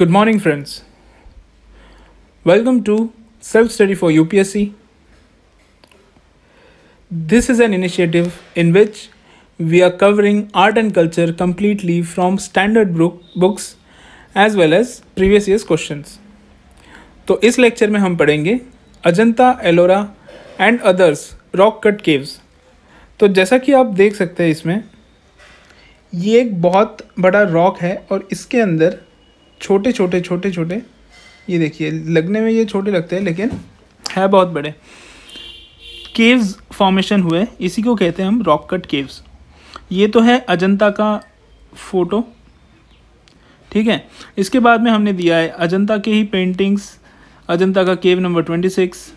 Good morning, friends. Welcome to Self Study for UPSC. This is an initiative in which we are covering art and culture completely from standard book, books as well as previous year's questions. तो इस lecture में हम पढ़ेंगे Ajanta Ellora and others rock cut caves तो जैसा कि आप देख सकते हैं इसमें ये एक बहुत बड़ा रॉक है और इसके अंदर छोटे छोटे छोटे छोटे ये देखिए लगने में ये छोटे लगते हैं लेकिन है बहुत बड़े केव्स फॉर्मेशन हुए इसी को कहते हैं हम रॉक कट केव्स ये तो है अजंता का फ़ोटो ठीक है इसके बाद में हमने दिया है अजंता के ही पेंटिंग्स अजंता का cave number twenty six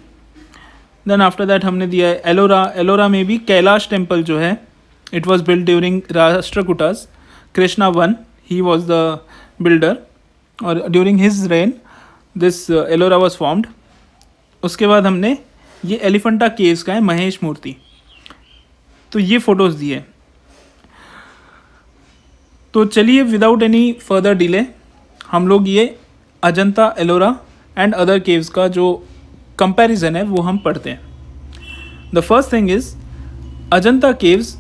then after that हमने दिया है एलोरा एलोरा में भी कैलाश टेम्पल जो है it was build during Rashtrakutas Krishna one ही वॉज द बिल्डर और during his reign this Ellora was formed उसके बाद हमने ये एलिफेंटा केव्स का है महेश मूर्ति तो ये फ़ोटोज़ दिए तो चलिए विदाउट एनी फर्दर डिले हम लोग ये Ajanta Ellora and other caves का जो कंपैरिजन है वो हम पढ़ते हैं the first thing is Ajanta caves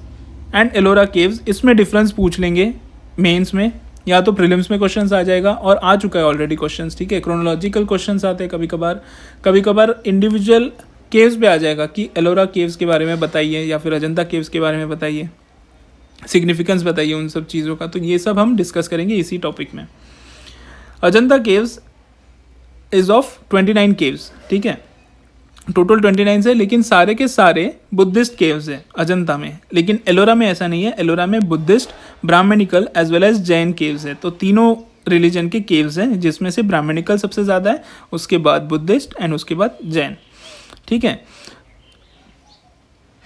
and Ellora caves इसमें डिफरेंस पूछ लेंगे मेंस में या तो प्रीलिम्स में क्वेश्चंस आ जाएगा और आ चुका है ऑलरेडी क्वेश्चंस ठीक है क्रोनोलॉजिकल क्वेश्चंस आते हैं कभी कभार कभी कभार इंडिविजुअल केव्स पे आ जाएगा कि एलोरा केव्स के बारे में बताइए या फिर अजंता केव्स के बारे में बताइए सिग्निफिकेंस बताइए उन सब चीज़ों का तो ये सब हम डिस्कस करेंगे इसी टॉपिक में Ajanta caves is of twenty nine caves ठीक है टोटल ट्वेंटी नाइन है लेकिन सारे के सारे बुद्धिस्ट केव्स हैं अजंता में लेकिन एलोरा में ऐसा नहीं है एलोरा में Buddhist Brahmanical as well as Jain caves है तो तीनों रिलीजन के केव्स हैं जिसमें से ब्राह्मणिकल सबसे ज़्यादा है उसके बाद बुद्धिस्ट एंड उसके बाद जैन ठीक है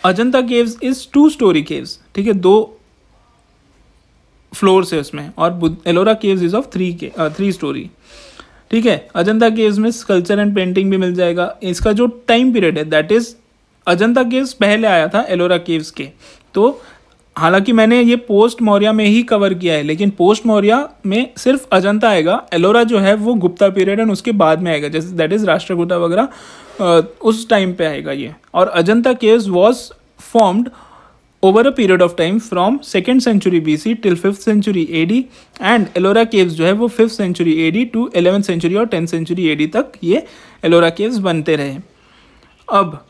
Ajanta caves is two storey caves ठीक है दो फ्लोर्स है उसमें और Ellora caves is of three के थ्री स्टोरी ठीक है अजंता केव्स में स्कल्चर एंड पेंटिंग भी मिल जाएगा इसका जो टाइम पीरियड है दैट इज़ अजंता केव्स पहले आया था एलोरा केव्स के तो हालांकि मैंने ये पोस्ट मौर्या में ही कवर किया है लेकिन पोस्ट मौर्या में सिर्फ अजंता आएगा एलोरा जो है वो गुप्ता पीरियड एंड उसके बाद में आएगा जैसे दैट इज़ राष्ट्रकूटा वगैरह उस टाइम पे आएगा ये और Ajanta caves was formed over a period of time from second B C till fifth century A D and Ellora caves जो है वो fifth century A D to eleventh century और टेंथ सेंचुरी ए डी तक ये एलोरा केव्स बनते रहे अब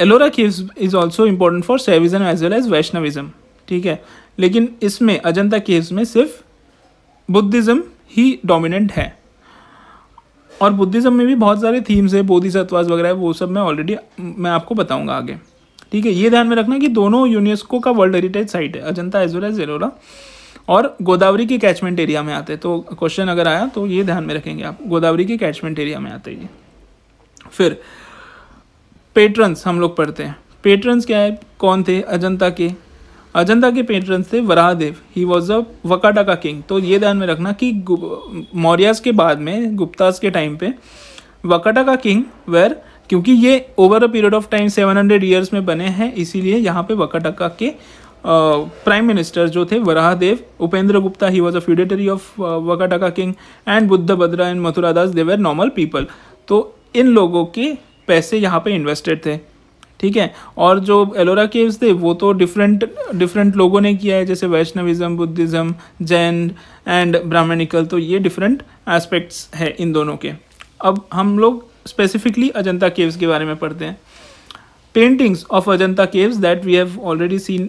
Ellora caves is also important for Shaivism as well as Vaishnavism ठीक है लेकिन इसमें अजंता केव्स में सिर्फ बुद्धिज़्म ही डोमिनेंट है और बुद्धिज़्म में भी बहुत सारे थीम्स है बोधिसत्वास वगैरह वो सब मैं ऑलरेडी मैं आपको बताऊँगा आगे ठीक है ये ध्यान में रखना कि दोनों यूनेस्को का वर्ल्ड हेरिटेज साइट है Ajanta as well as Ellora और गोदावरी के कैचमेंट एरिया में आते हैं तो क्वेश्चन अगर आया तो ये ध्यान में रखेंगे आप गोदावरी के कैचमेंट एरिया में आते ये फिर पेट्रंस हम लोग पढ़ते हैं पेट्रंस क्या है कौन थे अजंता के अजंता के पेट्रंस थे वराहदेव ही वॉज अ वकाटा का किंग तो ये ध्यान में रखना कि मौर्यास के बाद में गुप्तास के टाइम पे वकाटा का किंग वेर क्योंकि ये over a period of time 700 years में बने हैं इसीलिए यहाँ पे वकाटक्का के प्राइम मिनिस्टर जो थे Varahadeva Upendra Gupta he was a feudatory of Vakataka king and Buddha Bhadra and Mathura Das देवर नॉर्मल पीपल तो इन लोगों के पैसे यहाँ पे इन्वेस्टेड थे ठीक है और जो एलोरा केव्स थे वो तो डिफरेंट डिफरेंट लोगों ने किया है जैसे Vaishnavism Buddhism Jain and Brahmanical तो ये डिफरेंट एस्पेक्ट्स है इन दोनों के अब हम लोग स्पेसिफिकली अजंता केव्स के बारे में पढ़ते हैं paintings of Ajanta caves that we have already seen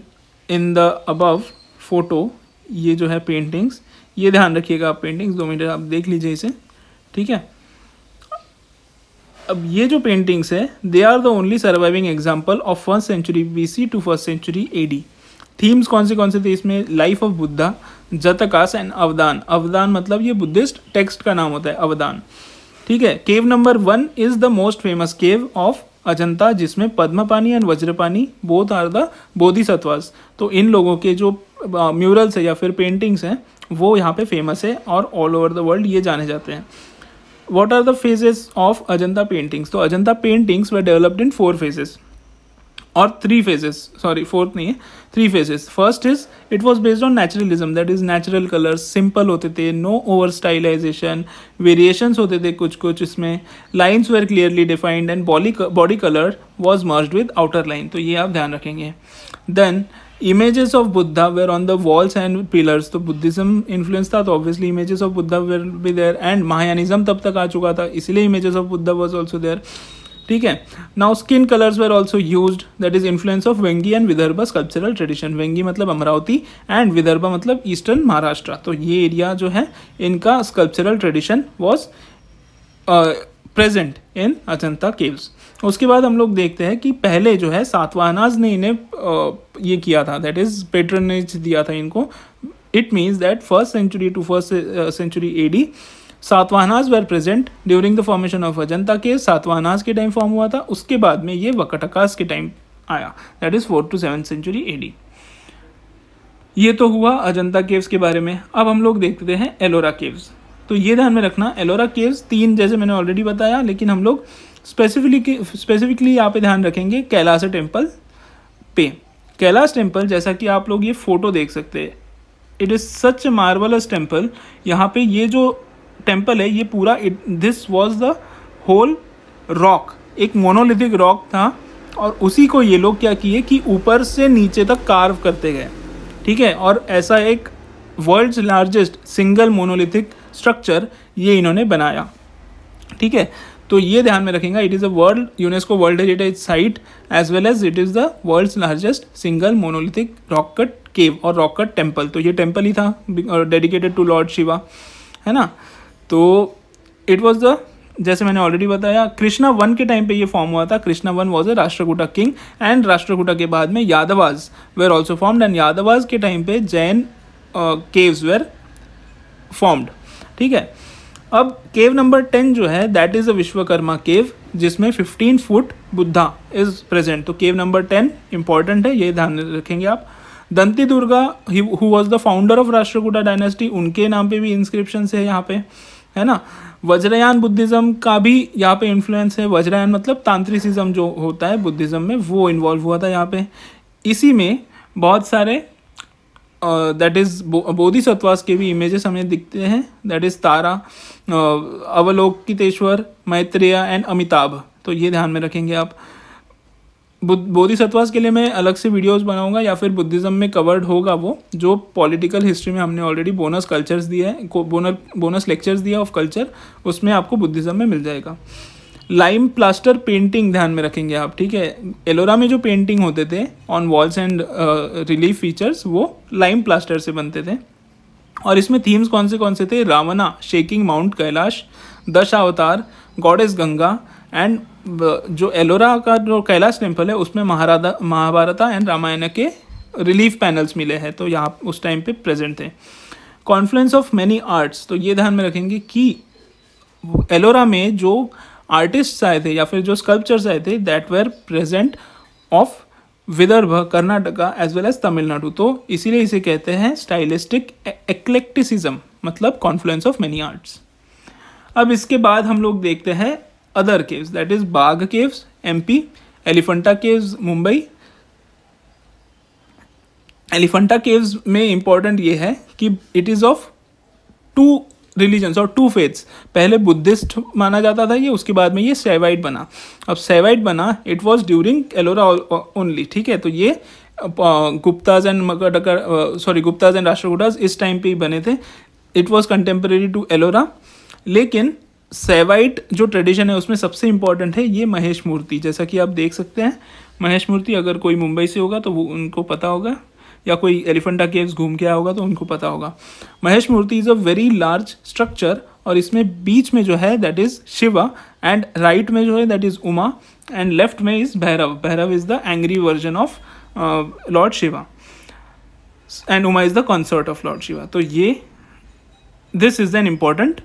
in the above photo ये जो है पेंटिंग्स ये ध्यान रखिएगा आप पेंटिंग्स दो मिनट आप देख लीजिए इसे ठीक है अब ये जो पेंटिंग्स है they are the only surviving example of first century B C to first century A D themes कौन से कौन से थे इसमें life of Buddha Jatakas and Avadana Avadana मतलब ये बुद्धिस्ट टेक्स्ट का नाम होता है अवदान ठीक है cave number one is the most famous cave of Ajanta जिसमें Padmapani and Vajrapani both are the Bodhisattvas तो इन लोगों के जो म्यूरल्स है या फिर पेंटिंग्स हैं वो यहाँ पे फेमस है और ऑल ओवर द वर्ल्ड ये जाने जाते हैं what are the phases of Ajanta paintings तो Ajanta paintings were developed in four phases और थ्री फेजेस सॉरी फोर्थ नहीं है three phases first is it was based on naturalism that is natural colours simple होते थे नो ओवर स्टाइलाइजेशन वेरिएशंस होते थे कुछ कुछ इसमें lines were clearly defined and body body colour was merge with outer line तो ये आप ध्यान रखेंगे then images of Buddha were on the walls and pillars तो बुद्धिज्म इन्फ्लुएंस था तो obviously images of Buddha were be there and Mahayanism तब तक आ चुका था इसलिए images of Buddha was also there ठीक है now skin colours were also use that is influence of Vengi and Vidarbha sculptural tradition Vengi मतलब अमरावती एंड विदर्भा मतलब ईस्टर्न महाराष्ट्र तो ये एरिया जो है इनका sculptural tradition was present in Ajanta caves उसके बाद हम लोग देखते हैं कि पहले जो है सातवाहनाज ने इन्हें uh, ये किया था दैट इज़ पेट्रनेज दिया था इनको it means that first century to first century AD Satavahanas were present during the formation of Ajanta के सातवाहनाज के टाइम फॉर्म हुआ था उसके बाद में ये वकटकास के टाइम आया that is fourth to seven century AD ये तो हुआ अजंता केव्स के बारे में अब हम लोग देखते हैं एलोरा केव्स तो ये ध्यान में रखना एलोरा केव्स तीन जैसे मैंने ऑलरेडी बताया लेकिन हम लोग स्पेसिफिकली स्पेसिफिकली यहाँ पे ध्यान रखेंगे कैलाश टेम्पल पे कैलाश टेम्पल जैसा कि आप लोग ये फ़ोटो देख सकते हैं it is such marvellous temple यहाँ पे ये जो टेम्पल है ये पूरा this was the whole rock एक मोनोलिथिक रॉक था और उसी को ये लोग क्या किए कि ऊपर से नीचे तक कार्व करते गए ठीक है और ऐसा एक world's largest single monolithic structure ये इन्होंने बनाया ठीक है तो ये ध्यान में रखेंगे it is a world UNESCO world heritage site as well as it is the world's largest single monolithic rock cut cave और रॉकट टेम्पल तो ये टेम्पल ही था डेडिकेटेड टू लॉर्ड शिवा है ना तो इट वॉज द जैसे मैंने ऑलरेडी बताया कृष्णा वन के टाइम पे ये फॉर्म हुआ था Krishna one was a Rashtrakuta king and Rashtrakuta के बाद में Yadavas were also formed and Yadavas के टाइम पे जैन केव्स वेर फॉर्म्ड ठीक है अब केव नंबर टेन जो है that is a Vishwakarma cave जिसमें fifteen foot Buddha is present तो केव नंबर टेन इंपॉर्टेंट है ये ध्यान रखेंगे आप Dantidurga who was the founder of Rashtrakuta dynasty उनके नाम पे भी इंस्क्रिप्शन है यहाँ पे है ना वज्रयान बुद्धिज़्म का भी यहाँ पे इन्फ्लुएंस है वज्रयान मतलब तांत्रिसिज्म जो होता है बुद्धिज़्म में वो इन्वॉल्व हुआ था यहाँ पे इसी में बहुत सारे दैट इज़ बोधि सत्वास के भी इमेजेस हमें दिखते हैं that is Tara Avalokiteshvara Maitreya and Amitabha तो ये ध्यान में रखेंगे आप बोधिसत्वास के लिए मैं अलग से वीडियोस बनाऊंगा या फिर बुद्धिज़्म में कवर्ड होगा वो जो पॉलिटिकल हिस्ट्री में हमने ऑलरेडी बोनस कल्चर्स दिए हैं बोनस बोनस लेक्चर्स दिया ऑफ कल्चर उसमें आपको बुद्धिज़्म में मिल जाएगा लाइम प्लास्टर पेंटिंग ध्यान में रखेंगे आप ठीक है एलोरा में जो पेंटिंग होते थे on walls and relief features वो लाइम प्लास्टर से बनते थे और इसमें थीम्स कौन से कौन से थे Ravana shaking mount Kailash Dashavatar goddess Ganga and जो एलोरा का जो कैलाश टेम्पल है उसमें महाराधा महाभारता एंड रामायण के रिलीफ पैनल्स मिले हैं तो यहाँ उस टाइम पे प्रेजेंट थे कॉन्फ्लुएंस ऑफ मैनी आर्ट्स तो ये ध्यान में रखेंगे कि एलोरा में जो आर्टिस्ट आए थे या फिर जो स्कल्पचर्स आए थे that were present of Vidarbha Karnataka as well as Tamil Nadu तो इसीलिए इसे कहते हैं स्टाइलिस्टिक एक्लेक्टिसिज्म e-, मतलब कॉन्फ्लुएंस ऑफ मैनी आर्ट्स अब इसके बाद हम लोग देखते हैं other caves that is Bagh caves, MP, Elephanta caves, Mumbai. Elephanta caves में इंपॉर्टेंट ये है कि it is of two religions और टू फेथ्स पहले बुद्धिस्ट माना जाता था ये उसके बाद में ये सेवाइट बना अब सेवाइट बना it was during Ellora only ठीक है तो ये गुप्ताज एंड मकर सॉरी गुप्ताज एंड राष्ट्रकूटाज इस टाइम पे ही बने थे it was contemporary to Ellora लेकिन सेवाइट जो ट्रेडिशन है उसमें सबसे इम्पॉर्टेंट है ये महेश मूर्ति जैसा कि आप देख सकते हैं महेश मूर्ति अगर कोई मुंबई से होगा तो वो उनको पता होगा या कोई एलिफेंटा केव्स घूम के आया होगा तो उनको पता होगा Mahesh Murti is a very large structure और इसमें बीच में जो है that is Shiva and right में जो है that is Uma and left में is Bhairav Bhairav is the angry version of lord Shiva and Uma is the consort of lord Shiva तो ये this is an important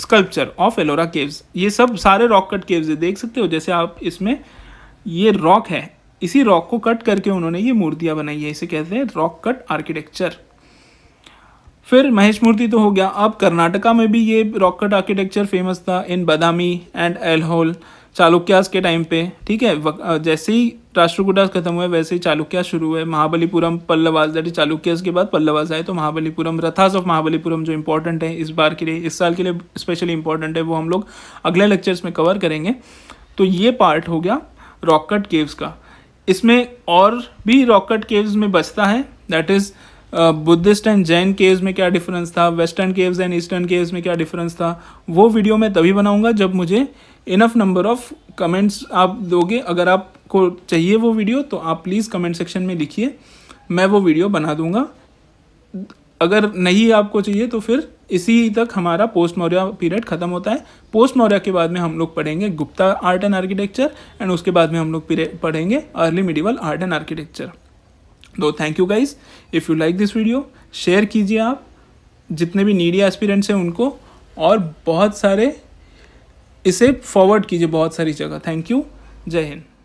sculpture of Ellora caves ये सब सारे रॉक कट केव्स देख सकते हो जैसे आप इसमें ये रॉक है इसी रॉक को कट करके उन्होंने ये मूर्तियां बनाई है इसे कहते हैं रॉक कट आर्किटेक्चर फिर महेश मूर्ति तो हो गया अब कर्नाटका में भी ये रॉक कट आर्किटेक्चर फेमस था इन बदामी एंड एलहोल चालुक्यास के टाइम पे ठीक है जैसे ही राष्ट्रकूटास खत्म हुए वैसे ही चालुक्यास शुरू हुए महाबलीपुरम पल्लवास दैट चालुक्यास के बाद पल्लवास आए तो महाबलीपुरम रथास ऑफ महाबलीपुरम जो इंपॉर्टेंट है इस बार के लिए इस साल के लिए स्पेशली इंपॉर्टेंट है वो हम लोग अगले लेक्चर्स में कवर करेंगे तो ये पार्ट हो गया रॉकट केव्स का इसमें और भी रॉकट केव्स में बचता है that is Buddhist and Jain caves में क्या डिफरेंस था western caves and eastern caves में क्या डिफरेंस था वो वीडियो मैं तभी बनाऊंगा जब मुझे इनफ नंबर ऑफ कमेंट्स आप दोगे अगर आपको चाहिए वो वीडियो तो आप प्लीज़ कमेंट सेक्शन में लिखिए मैं वो वीडियो बना दूंगा अगर नहीं आपको चाहिए तो फिर इसी तक हमारा पोस्ट मौर्य पीरियड ख़त्म होता है पोस्ट मौर्य के बाद में हम लोग पढ़ेंगे Gupta art and architecture and उसके बाद में हम लोग पढ़ेंगे early medieval art and architecture दो thank you guys if you like this video share कीजिए आप जितने भी नीडी एस्पिरेंट्स हैं उनको और बहुत सारे इसे फॉरवर्ड कीजिए बहुत सारी जगह थैंक यू जय हिंद